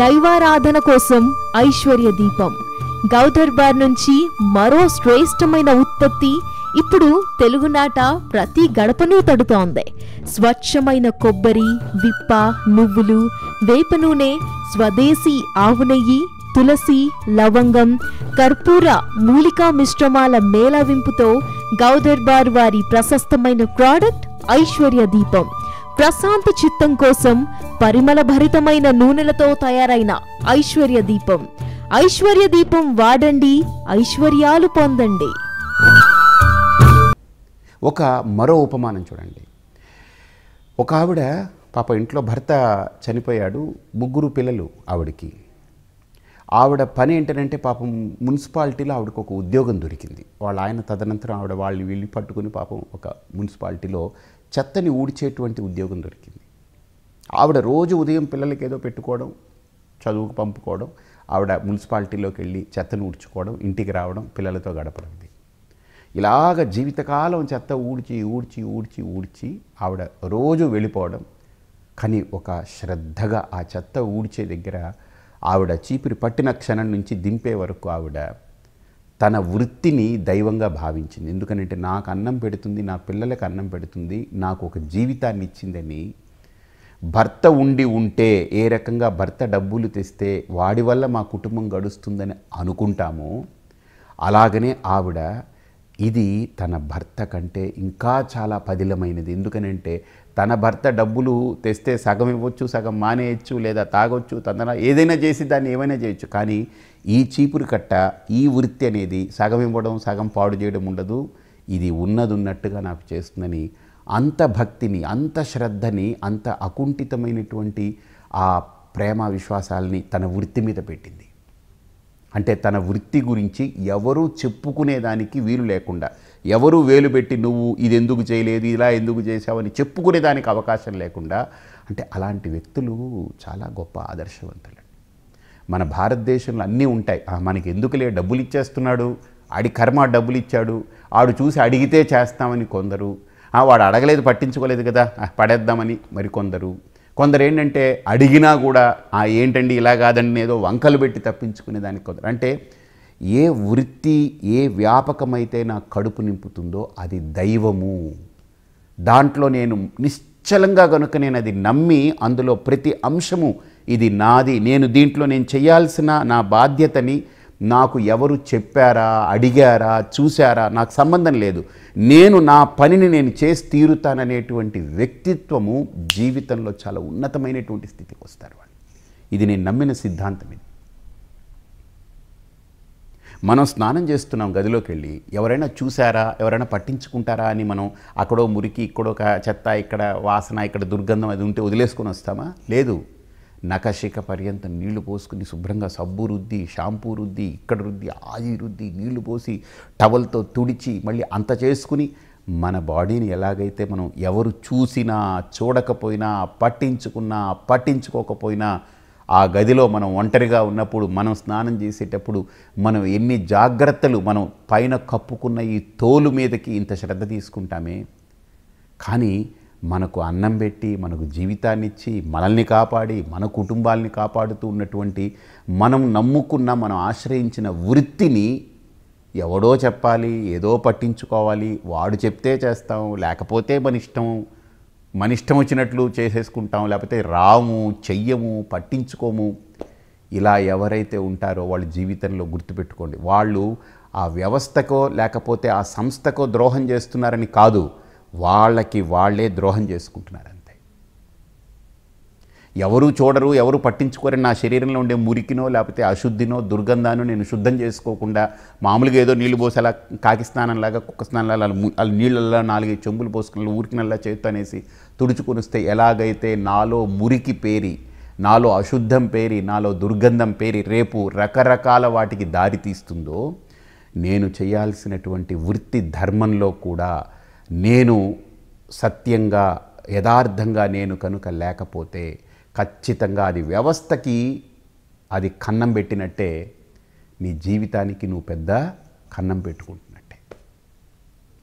దైవారాధన కోసం ఐశ్వర్య దీపం గౌదర్బార్ నుంచి మరో శ్రేష్టమైన ఉత్పత్తి ఇప్పుడు తెలుగునాట ప్రతి గడపను తడుతోంది స్వచ్ఛమైన కొబ్బరి విప్ప నువ్వులు వేప నూనె స్వదేశీ ఆవు నెయ్యి తులసి లవంగం కర్పూర మూలికా మిశ్రమాల మేళవింపుతో గౌదర్బార్ వారి ప్రశస్తమైన ప్రోడక్ట్ ఐశ్వర్య దీపం ప్రశాంత చిత్తం కోసం పరిమళ భరితమైన నూనెలతో తయారైన ఐశ్వర్య దీపం ఐశ్వర్య దీపం వాడండి ఐశ్వర్యాలు పొందండి ఒక మరో ఉపమానం చూడండి ఒక ఆవిడ పాప ఇంట్లో భర్త చనిపోయాడు ముగ్గురు పిల్లలు ఆవిడకి ఆవిడ పని ఏంటంటే పాపం మున్సిపాలిటీలో ఆవిడకు ఒక ఉద్యోగం దొరికింది వాళ్ళ ఆయన తదనంతరం ఆవిడ వాళ్ళు వీళ్ళు పట్టుకుని పాపం ఒక మున్సిపాలిటీలో చెత్తని ఊడిచేటువంటి ఉద్యోగం దొరికింది ఆవిడ రోజు ఉదయం పిల్లలకి ఏదో పెట్టుకోవడం చదువుకు పంపుకోవడం ఆవిడ మున్సిపాలిటీలోకి వెళ్ళి చెత్తను ఊడ్చుకోవడం ఇంటికి రావడం పిల్లలతో గడపడం ఇలాగ జీవితకాలం చెత్త ఊడ్చి ఊడ్చి ఊడ్చి ఊడ్చి ఆవిడ రోజు వెళ్ళిపోవడం కానీ ఒక శ్రద్ధగా ఆ చెత్త ఊడ్చే దగ్గర ఆవిడ చీపురి పట్టిన క్షణం నుంచి దింపే వరకు ఆవిడ తన వృత్తిని దైవంగా భావించింది ఎందుకనంటే నాకు అన్నం పెడుతుంది నా పిల్లలకు అన్నం పెడుతుంది నాకు ఒక జీవితాన్ని ఇచ్చిందని భర్త ఉండి ఉంటే ఏ రకంగా భర్త డబ్బులు తెస్తే వాడి వల్ల మా కుటుంబం గడుస్తుందని అనుకుంటామో అలాగనే ఆవిడ ఇది తన భర్త కంటే ఇంకా చాలా పదిలమైనది ఎందుకనంటే తన భర్త డబ్బులు తెస్తే సగం ఇవ్వచ్చు సగం మానేయచ్చు లేదా తాగొచ్చు తన ఏదైనా చేసి దాన్ని ఏమైనా చేయొచ్చు కానీ ఈ చీపురు కట్ట ఈ వృత్తి అనేది సగం ఇవ్వడం సగం పాడు చేయడం ఉండదు ఇది ఉన్నది ఉన్నట్టుగా నాకు చేస్తుందని అంత భక్తిని అంత శ్రద్ధని అంత అకుంఠితమైనటువంటి ఆ ప్రేమ విశ్వాసాలని తన వృత్తి మీద పెట్టింది అంటే తన వృత్తి గురించి ఎవరూ చెప్పుకునేదానికి వీలు లేకుండా ఎవరు వేలు పెట్టి నువ్వు ఇది ఎందుకు చేయలేదు ఇలా ఎందుకు చేసావని చెప్పుకునేదానికి అవకాశం లేకుండా అంటే అలాంటి వ్యక్తులు చాలా గొప్ప ఆదర్శవంతులు మన భారతదేశంలో అన్నీ ఉంటాయి మనకి ఎందుకులే డబ్బులు ఇచ్చేస్తున్నాడు ఆడి కర్మ డబ్బులు ఇచ్చాడు ఆడు చూసి అడిగితే చేస్తామని కొందరు వాడు అడగలేదు పట్టించుకోలేదు కదా పడేద్దామని మరికొందరు కొందరు ఏంటంటే అడిగినా కూడా ఆ ఏంటండి ఇలా కాదండి ఏదో వంకలు పెట్టి తప్పించుకునే దానికి కొందరు అంటే ఏ వృత్తి ఏ వ్యాపకమైతే నా కడుపు నింపుతుందో అది దైవము దాంట్లో నేను నిశ్చలంగా కనుక నేను అది నమ్మి అందులో ప్రతి అంశము ఇది నాది నేను దీంట్లో నేను చేయాల్సిన నా బాధ్యతని నాకు ఎవరు చెప్పారా అడిగారా చూశారా నాకు సంబంధం లేదు నేను నా పనిని నేను చేసి తీరుతాననేటువంటి వ్యక్తిత్వము జీవితంలో చాలా ఉన్నతమైనటువంటి స్థితికి వస్తారు వాళ్ళు ఇది నేను నమ్మిన సిద్ధాంతం ఇది మనం స్నానం చేస్తున్నాం గదిలోకి వెళ్ళి ఎవరైనా చూసారా ఎవరైనా పట్టించుకుంటారా అని మనం అక్కడో మురికి ఇక్కడో చెత్త ఇక్కడ వాసన ఇక్కడ దుర్గంధం అది ఉంటే వదిలేసుకొని వస్తామా లేదు నకశిక పర్యంతం నీళ్లు పోసుకుని శుభ్రంగా సబ్బు రుద్ది షాంపూ రుద్ది ఇక్కడ రుద్ది ఆది రుద్ది నీళ్లు పోసి టవల్తో తుడిచి మళ్ళీ అంత చేసుకుని మన బాడీని ఎలాగైతే మనం ఎవరు చూసినా చూడకపోయినా పట్టించుకున్నా పట్టించుకోకపోయినా ఆ గదిలో మనం ఒంటరిగా ఉన్నప్పుడు మనం స్నానం చేసేటప్పుడు మనం ఎన్ని జాగ్రత్తలు మనం పైన కప్పుకున్న ఈ తోలు మీదకి ఇంత శ్రద్ధ తీసుకుంటామే కానీ మనకు అన్నం పెట్టి మనకు జీవితాన్నిచ్చి మనల్ని కాపాడి మన కుటుంబాల్ని కాపాడుతూ ఉన్నటువంటి మనం నమ్ముకున్న మనం ఆశ్రయించిన వృత్తిని ఎవడో చెప్పాలి ఏదో పట్టించుకోవాలి వాడు చెప్తే చేస్తాం లేకపోతే మన ఇష్టం మన ఇష్టం వచ్చినట్లు చేసేసుకుంటాం లేకపోతే రాము చెయ్యము పట్టించుకోము ఇలా ఎవరైతే ఉంటారో వాళ్ళ జీవితంలో గుర్తుపెట్టుకోండి వాళ్ళు ఆ వ్యవస్థకో లేకపోతే ఆ సంస్థకో ద్రోహం చేస్తున్నారని కాదు వాళ్ళకి వాళ్ళే ద్రోహం చేసుకుంటున్నారు అంతే ఎవరు చూడరు ఎవరు పట్టించుకోరు నా శరీరంలో ఉండే మురికినో లేకపోతే అశుద్ధినో దుర్గంధానో నేను శుద్ధం చేసుకోకుండా మామూలుగా ఏదో నీళ్లు పోసి అలా కాకి స్నానంలాగా కుక్క స్నానంలా అలా నీళ్ళల్లో నాలుగు చెంబులు పోసుకుని ఊరికినల్లా చేతు అనేసి తుడుచుకుని ఎలాగైతే నాలో మురికి పేరి నాలో అశుద్ధం పేరి నాలో దుర్గంధం పేరి రేపు రకరకాల వాటికి దారి తీస్తుందో నేను చేయాల్సినటువంటి వృత్తి ధర్మంలో కూడా నేను సత్యంగా యథార్థంగా నేను కనుక లేకపోతే ఖచ్చితంగా అది వ్యవస్థకి అది కన్నం పెట్టినట్టే నీ జీవితానికి నువ్వు పెద్ద కన్నం పెట్టుకుంటున్నట్టే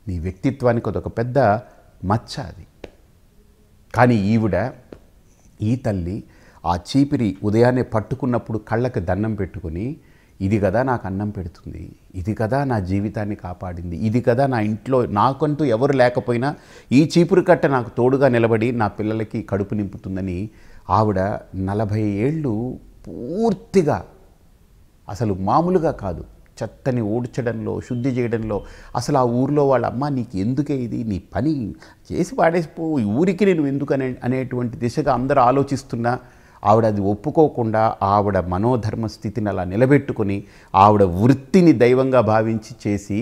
నీ వ్యక్తిత్వానికి అదొక పెద్ద మచ్చ అది కానీ ఈవిడ ఈ తల్లి ఆ చీపిరి ఉదయాన్నే పట్టుకున్నప్పుడు కళ్ళకి దండం పెట్టుకుని ఇది కదా నాకు అన్నం పెడుతుంది ఇది కదా నా జీవితాన్ని కాపాడింది ఇది కదా నా ఇంట్లో నాకంటూ ఎవరు లేకపోయినా ఈ చీపురు కట్ట నాకు తోడుగా నిలబడి నా పిల్లలకి కడుపు నింపుతుందని ఆవిడ నలభై ఏళ్ళు పూర్తిగా అసలు మామూలుగా కాదు చెత్తని ఊడ్చడంలో శుద్ధి చేయడంలో అసలు ఆ ఊర్లో వాళ్ళ అమ్మ నీకు ఎందుకే ఇది నీ పని చేసి పాడేసిపో ఊరికి నేను ఎందుకు అనే అనేటువంటి దిశగా అందరూ ఆలోచిస్తున్నా ఆవిడ అది ఒప్పుకోకుండా ఆవిడ మనోధర్మ స్థితిని అలా నిలబెట్టుకుని ఆవిడ వృత్తిని దైవంగా భావించి చేసి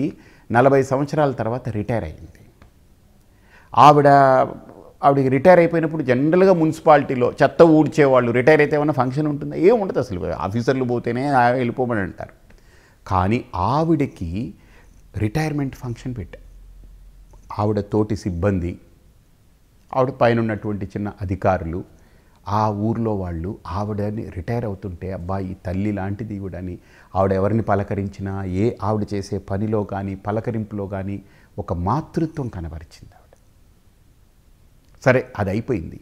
నలభై సంవత్సరాల తర్వాత రిటైర్ అయింది ఆవిడ ఆవిడకి రిటైర్ అయిపోయినప్పుడు జనరల్గా మున్సిపాలిటీలో చెత్త ఊడ్చేవాళ్ళు రిటైర్ అయితే ఏమైనా ఫంక్షన్ ఉంటుందా ఏం ఉండదు అసలు ఆఫీసర్లు పోతేనే వెళ్ళిపోమని అంటారు కానీ ఆవిడకి రిటైర్మెంట్ ఫంక్షన్ పెట్టారు ఆవిడ తోటి సిబ్బంది ఆవిడ పైన ఉన్నటువంటి చిన్న అధికారులు ఆ ఊర్లో వాళ్ళు ఆవిడని రిటైర్ అవుతుంటే అబ్బాయి తల్లి లాంటిది ఈవిడని ఆవిడ ఎవరిని పలకరించినా ఏ ఆవిడ చేసే పనిలో కానీ పలకరింపులో కానీ ఒక మాతృత్వం కనబరిచింది ఆవిడ సరే అది అయిపోయింది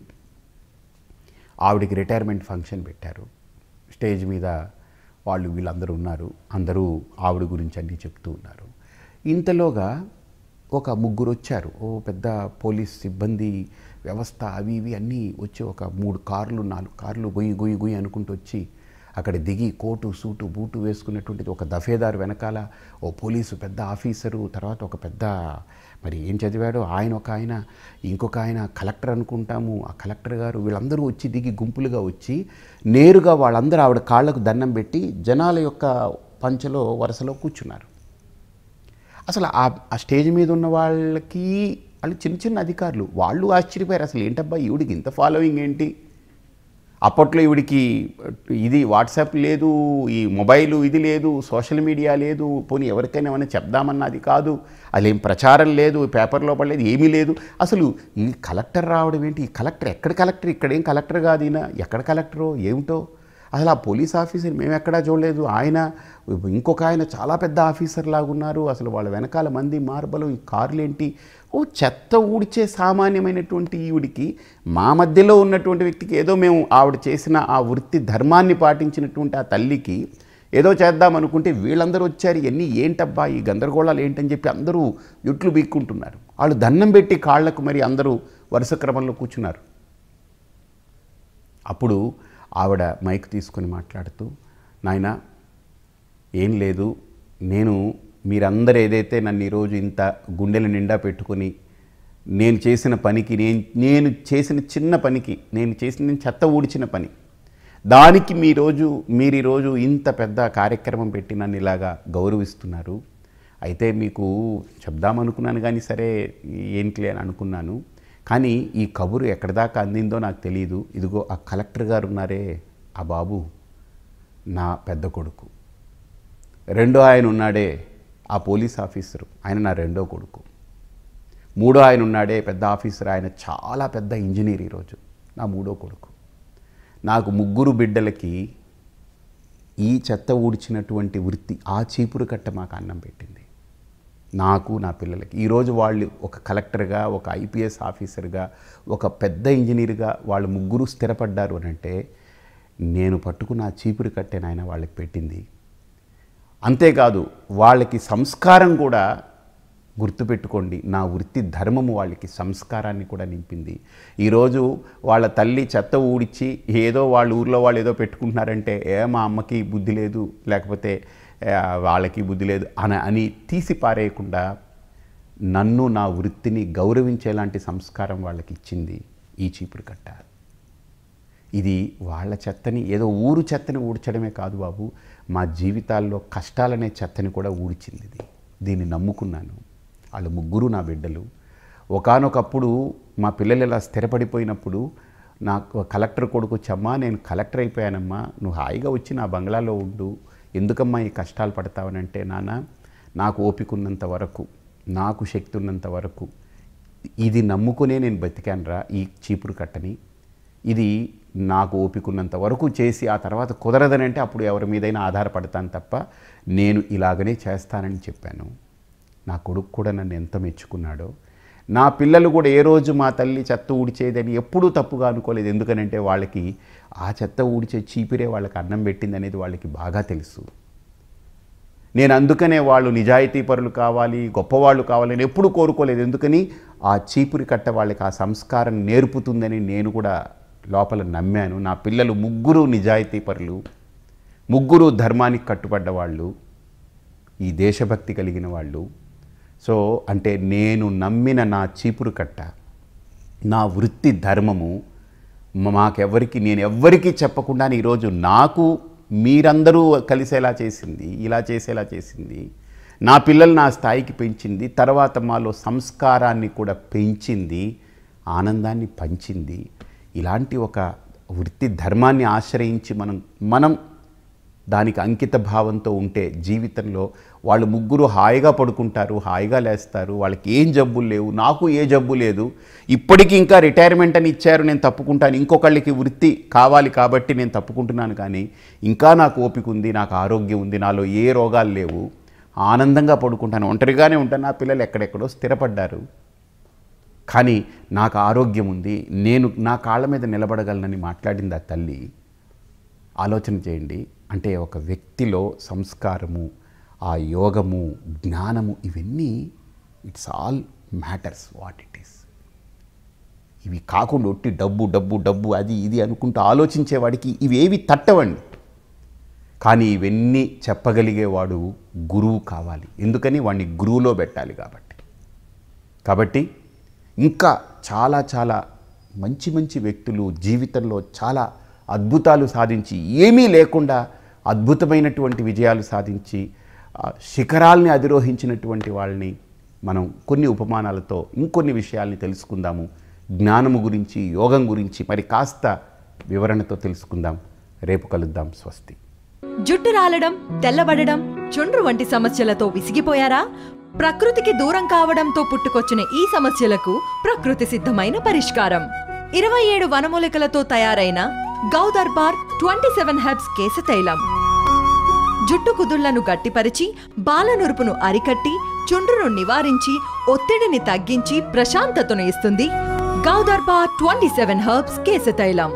ఆవిడకి రిటైర్మెంట్ ఫంక్షన్ పెట్టారు స్టేజ్ మీద వాళ్ళు వీళ్ళందరూ ఉన్నారు అందరూ ఆవిడ గురించి అన్నీ చెప్తూ ఉన్నారు ఇంతలోగా ఒక ముగ్గురు వచ్చారు ఓ పెద్ద పోలీస్ సిబ్బంది వ్యవస్థ అవి ఇవి అన్నీ వచ్చి ఒక మూడు కార్లు నాలుగు కార్లు గొయ్యి గొయ్యి గొయ్యి అనుకుంటూ వచ్చి అక్కడ దిగి కోటు సూటు బూటు వేసుకున్నటువంటిది ఒక దఫేదారు వెనకాల ఓ పోలీసు పెద్ద ఆఫీసరు తర్వాత ఒక పెద్ద మరి ఏం చదివాడో ఆయన ఒక ఆయన ఇంకొక ఆయన కలెక్టర్ అనుకుంటాము ఆ కలెక్టర్ గారు వీళ్ళందరూ వచ్చి దిగి గుంపులుగా వచ్చి నేరుగా వాళ్ళందరూ ఆవిడ కాళ్లకు దండం పెట్టి జనాల యొక్క పంచలో వరుసలో కూర్చున్నారు అసలు ఆ స్టేజ్ మీద ఉన్న వాళ్ళకి వాళ్ళు చిన్న చిన్న అధికారులు వాళ్ళు ఆశ్చర్యపోయారు అసలు ఏంటబ్బా ఈవిడికి ఇంత ఫాలోయింగ్ ఏంటి అప్పట్లో ఈవిడికి ఇది వాట్సాప్ లేదు ఈ మొబైల్ ఇది లేదు సోషల్ మీడియా లేదు పోనీ ఎవరికైనా ఏమైనా చెప్దామన్నది కాదు అసలు ఏం ప్రచారం లేదు పేపర్లో పడలేదు ఏమీ లేదు అసలు ఈ కలెక్టర్ రావడం ఏంటి ఈ కలెక్టర్ ఎక్కడ కలెక్టర్ ఇక్కడేం కలెక్టర్ కాదు ఈయన ఎక్కడ కలెక్టరో ఏమిటో అసలు ఆ పోలీస్ ఆఫీసర్ మేము ఎక్కడా చూడలేదు ఆయన ఇంకొక ఆయన చాలా పెద్ద ఆఫీసర్ లాగున్నారు అసలు వాళ్ళ వెనకాల మంది మార్బలు ఈ ఏంటి ఓ చెత్త ఊడ్చే సామాన్యమైనటువంటి ఈవిడికి మా మధ్యలో ఉన్నటువంటి వ్యక్తికి ఏదో మేము ఆవిడ చేసిన ఆ వృత్తి ధర్మాన్ని పాటించినటువంటి ఆ తల్లికి ఏదో చేద్దాం అనుకుంటే వీళ్ళందరూ వచ్చారు ఇవన్నీ ఏంటబ్బా ఈ గందరగోళాలు ఏంటని చెప్పి అందరూ జుట్లు బీక్కుంటున్నారు వాళ్ళు దన్నం పెట్టి కాళ్లకు మరి అందరూ వరుస క్రమంలో కూర్చున్నారు అప్పుడు ఆవిడ మైక్ తీసుకొని మాట్లాడుతూ నాయన ఏం లేదు నేను మీరందరూ ఏదైతే నన్ను ఈరోజు ఇంత గుండెల నిండా పెట్టుకొని నేను చేసిన పనికి నేను నేను చేసిన చిన్న పనికి నేను చేసిన నేను చెత్త ఊడిచిన పని దానికి మీరోజు మీరు ఈరోజు ఇంత పెద్ద కార్యక్రమం పెట్టి నన్ను ఇలాగా గౌరవిస్తున్నారు అయితే మీకు చెప్దామనుకున్నాను కానీ సరే ఏంటిలే అని అనుకున్నాను కానీ ఈ కబురు ఎక్కడిదాకా అందిందో నాకు తెలియదు ఇదిగో ఆ కలెక్టర్ గారు ఉన్నారే ఆ బాబు నా పెద్ద కొడుకు రెండో ఆయన ఉన్నాడే ఆ పోలీస్ ఆఫీసరు ఆయన నా రెండో కొడుకు మూడో ఆయన ఉన్నాడే పెద్ద ఆఫీసర్ ఆయన చాలా పెద్ద ఇంజనీర్ ఈరోజు నా మూడో కొడుకు నాకు ముగ్గురు బిడ్డలకి ఈ చెత్త ఊడ్చినటువంటి వృత్తి ఆ చీపురు కట్ట మాకు అన్నం పెట్టింది నాకు నా పిల్లలకి ఈరోజు వాళ్ళు ఒక కలెక్టర్గా ఒక ఐపీఎస్ ఆఫీసర్గా ఒక పెద్ద ఇంజనీర్గా వాళ్ళు ముగ్గురు స్థిరపడ్డారు అని అంటే నేను పట్టుకున్న చీపురు కట్టే నాయన వాళ్ళకి పెట్టింది అంతేకాదు వాళ్ళకి సంస్కారం కూడా గుర్తుపెట్టుకోండి నా వృత్తి ధర్మము వాళ్ళకి సంస్కారాన్ని కూడా నింపింది ఈరోజు వాళ్ళ తల్లి చెత్త ఊడిచి ఏదో వాళ్ళ ఊర్లో వాళ్ళు ఏదో పెట్టుకుంటున్నారంటే ఏ మా అమ్మకి బుద్ధి లేదు లేకపోతే వాళ్ళకి బుద్ధి లేదు అని అని తీసి పారేయకుండా నన్ను నా వృత్తిని గౌరవించేలాంటి సంస్కారం వాళ్ళకి ఇచ్చింది ఈ చీపురు కట్ట ఇది వాళ్ళ చెత్తని ఏదో ఊరు చెత్తని ఊడ్చడమే కాదు బాబు మా జీవితాల్లో కష్టాలనే చెత్తని కూడా ఊడ్చింది ఇది దీన్ని నమ్ముకున్నాను వాళ్ళు ముగ్గురు నా బిడ్డలు ఒకనొకప్పుడు మా పిల్లలు ఇలా స్థిరపడిపోయినప్పుడు నాకు కలెక్టర్ కొడుకు వచ్చమ్మా నేను కలెక్టర్ అయిపోయానమ్మా నువ్వు హాయిగా వచ్చి నా బంగ్లాలో ఉండు ఎందుకమ్మా ఈ కష్టాలు పడతావనంటే నాన్న నాకు ఓపిక ఉన్నంత వరకు నాకు శక్తి ఉన్నంత వరకు ఇది నమ్ముకునే నేను బతికానరా ఈ చీపురు కట్టని ఇది నాకు ఉన్నంత వరకు చేసి ఆ తర్వాత కుదరదనంటే అప్పుడు ఎవరి మీదైనా ఆధారపడతాను తప్ప నేను ఇలాగనే చేస్తానని చెప్పాను నా కొడుకు కూడా నన్ను ఎంత మెచ్చుకున్నాడో నా పిల్లలు కూడా ఏ రోజు మా తల్లి చెత్త ఊడిచేదని ఎప్పుడూ తప్పుగా అనుకోలేదు ఎందుకనంటే వాళ్ళకి ఆ చెత్త ఊడిచే చీపిరే వాళ్ళకి అన్నం పెట్టింది అనేది వాళ్ళకి బాగా తెలుసు నేను అందుకనే వాళ్ళు నిజాయితీపరులు కావాలి గొప్పవాళ్ళు కావాలని ఎప్పుడు కోరుకోలేదు ఎందుకని ఆ చీపురి కట్ట వాళ్ళకి ఆ సంస్కారం నేర్పుతుందని నేను కూడా లోపల నమ్మాను నా పిల్లలు ముగ్గురు నిజాయితీపరులు ముగ్గురు ధర్మానికి కట్టుబడ్డ వాళ్ళు ఈ దేశభక్తి కలిగిన వాళ్ళు సో అంటే నేను నమ్మిన నా చీపురు కట్ట నా వృత్తి ధర్మము మాకెవరికి నేను ఎవ్వరికీ చెప్పకుండా ఈరోజు నాకు మీరందరూ కలిసేలా చేసింది ఇలా చేసేలా చేసింది నా పిల్లలు నా స్థాయికి పెంచింది తర్వాత మాలో సంస్కారాన్ని కూడా పెంచింది ఆనందాన్ని పంచింది ఇలాంటి ఒక వృత్తి ధర్మాన్ని ఆశ్రయించి మనం మనం దానికి అంకిత భావంతో ఉంటే జీవితంలో వాళ్ళు ముగ్గురు హాయిగా పడుకుంటారు హాయిగా లేస్తారు వాళ్ళకి ఏం జబ్బులు లేవు నాకు ఏ జబ్బు లేదు ఇప్పటికీ ఇంకా రిటైర్మెంట్ అని ఇచ్చారు నేను తప్పుకుంటాను ఇంకొకళ్ళకి వృత్తి కావాలి కాబట్టి నేను తప్పుకుంటున్నాను కానీ ఇంకా నాకు ఓపిక ఉంది నాకు ఆరోగ్యం ఉంది నాలో ఏ రోగాలు లేవు ఆనందంగా పడుకుంటాను ఒంటరిగానే ఉంటాను నా పిల్లలు ఎక్కడెక్కడో స్థిరపడ్డారు కానీ నాకు ఆరోగ్యం ఉంది నేను నా కాళ్ళ మీద నిలబడగలనని మాట్లాడింది ఆ తల్లి ఆలోచన చేయండి అంటే ఒక వ్యక్తిలో సంస్కారము ఆ యోగము జ్ఞానము ఇవన్నీ it's all matters what it is ఇవి కాకుండా ఒట్టి డబ్బు డబ్బు డబ్బు అది ఇది అనుకుంటూ ఆలోచించేవాడికి ఇవేవి తట్టవండి కానీ ఇవన్నీ చెప్పగలిగేవాడు గురువు కావాలి ఎందుకని వాడిని గురువులో పెట్టాలి కాబట్టి కాబట్టి ఇంకా చాలా చాలా మంచి మంచి వ్యక్తులు జీవితంలో చాలా అద్భుతాలు సాధించి ఏమీ లేకుండా అద్భుతమైనటువంటి విజయాలు సాధించి శిఖరాల్ని అధిరోహించినటువంటి వాళ్ళని మనం కొన్ని ఉపమానాలతో ఇంకొన్ని విషయాల్ని తెలుసుకుందాము జ్ఞానము గురించి యోగం గురించి మరి కాస్త వివరణతో తెలుసుకుందాం రేపు కలుద్దాం స్వస్తి జుట్టు రాలడం తెల్లబడడం చుండ్రు వంటి సమస్యలతో విసిగిపోయారా ప్రకృతికి దూరం కావడంతో పుట్టుకొచ్చిన ఈ సమస్యలకు ప్రకృతి సిద్ధమైన పరిష్కారం ఇరవై ఏడు వనమూలికలతో తయారైన గౌదర్బార్ ట్వంటీ సెవెన్ హెర్బ్స్ తైలం జుట్టు కుదుళ్లను గట్టిపరిచి బాలనురుపును అరికట్టి చుండ్రును నివారించి ఒత్తిడిని తగ్గించి ప్రశాంతతను ఇస్తుంది గౌదర్బార్ ట్వంటీ సెవెన్ హెర్బ్స్ తైలం